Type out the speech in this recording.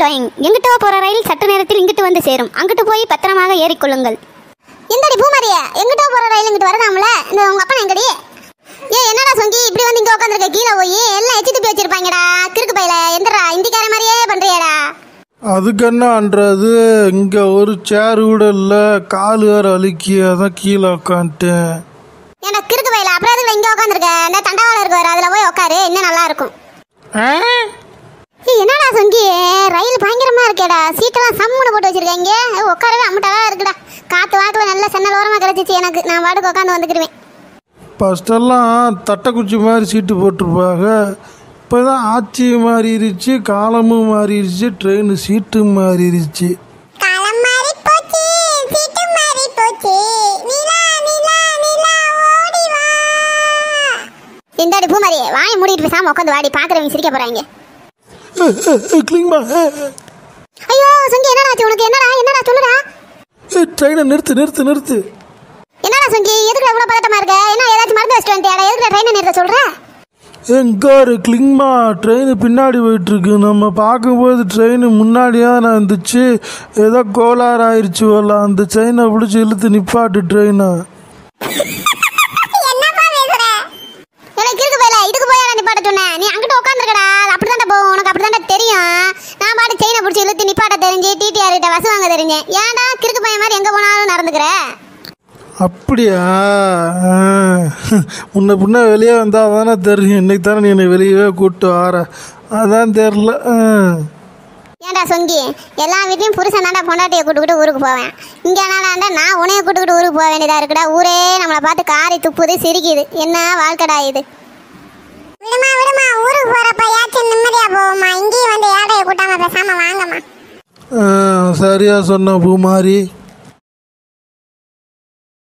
toying எங்கிட்ட போற ரயில் சற்று நேரத்தில் இங்கிட்டு வந்து சேரும் அங்கிட்டு போய் பத்திரமாக ஏறிக்கொள்ளுங்கள் எந்தடி பூமாரியா எங்கிட்ட போற ரயில் இங்கிட்டு வரதாமல இந்த உங்க அப்பா எங்கடி ஏன் என்னடா சொங்கி இப்படி வந்து இங்க உட்காந்துருக்க கீழே போய் எல்லாம் எச்சு துப்பி வச்சிருப்பாங்கடா கிறுக்கு பையில எந்திரா இந்திக்கார மாதிரியே பண்றியாடா அதுக்கு என்னன்றது இங்க ஒரு சேர் கூட இல்ல காலு வேற அழுக்கி அதான் கீழே உட்காந்துட்டேன் ஏன்னா கிறுக்கு வயல அப்புறம் இங்க உட்காந்துருக்க இந்த தண்டவாளம் இருக்கு அதுல போய் உட்காரு இன்னும் நல்லா இருக்கும் சங்கி ரயில் பயங்கரமா இருக்கேடா சீட்டெல்லாம் சம்முன்னு போட்டு வச்சிருக்கேங்க உட்காரவே அம்மட்டாவா இருக்குடா காத்து வாக்குல நல்ல சென்னல் ஓரமா கிடைச்சிச்சு எனக்கு நான் வாடகை உட்காந்து வந்துக்கிடுவேன் ஃபஸ்ட்டெல்லாம் தட்டைக்குச்சி மாதிரி சீட்டு போட்டிருப்பாங்க இப்போ தான் ஆட்சி மாறிடுச்சு காலமும் மாறிடுச்சு ட்ரெயின் சீட்டு மாறிடுச்சு இந்தாடி பூமாரி வாங்கி மூடிட்டு சாமி உட்காந்து வாடி பார்க்குறவங்க சிரிக்க போகிறாங்க கிளிங்மா ஐயோ சங்கி என்னடா உனக்கு என்னடா என்னடா சொல்லுடா ட்ரெயினை நிறுத்து நிறுத்து நிறுத்து என்னடா சங்கி எதுக்கு இவ்வளோ பதட்டமா இருக்க என்ன ஏதாச்சும் மருந்து வச்சுட்டு வந்துட்டியாடா எதுக்குடா ட்ரெயினை நிறுத்த சொல்ற எங்காரு கிளிங்மா ட்ரெயின் பின்னாடி போயிட்டுருக்கு நம்ம பார்க்கும்போது ட்ரெயின் முன்னாடியாக நான் இருந்துச்சு ஏதோ கோளாறு ஆயிடுச்சு வரல அந்த செயினை பிடிச்சி இழுத்து நிப்பாட்டு ட்ரெயினை கையை பிடிச்சி இழுத்து நிப்பாட்ட தெரிஞ்சு டிடிஆர் கிட்ட வசம் வாங்க தெரிஞ்சு ஏன்டா கிறுக்கு பையன் மாதிரி எங்கே போனாலும் நடந்துக்கிற அப்படியா முன்ன பின்ன வெளியே வந்தால் தானே தெரியும் இன்னைக்கு தானே நீ என்னை வெளியவே கூப்பிட்டு வர அதான் தெரில ஏன்டா சொங்கி எல்லா வீட்லையும் புருஷன் தாண்டா பொண்டாட்டியை கூட்டுக்கிட்டு ஊருக்கு போவேன் இங்கே என்னடாண்டா நான் உனையை கூட்டுக்கிட்டு ஊருக்கு போக வேண்டியதாக இருக்குடா ஊரே நம்மளை பார்த்து காரி துப்புது சிரிக்குது என்ன வாழ்க்கடா இது விடுமா விடுமா ஊருக்கு போகிறப்ப ஏச்சும் நிம்மதியாக போவோமா இங்கேயும் வந்து ஏழையை கூட்டாமல் பேசாமல் சரியாக சொன்ன பூமாரி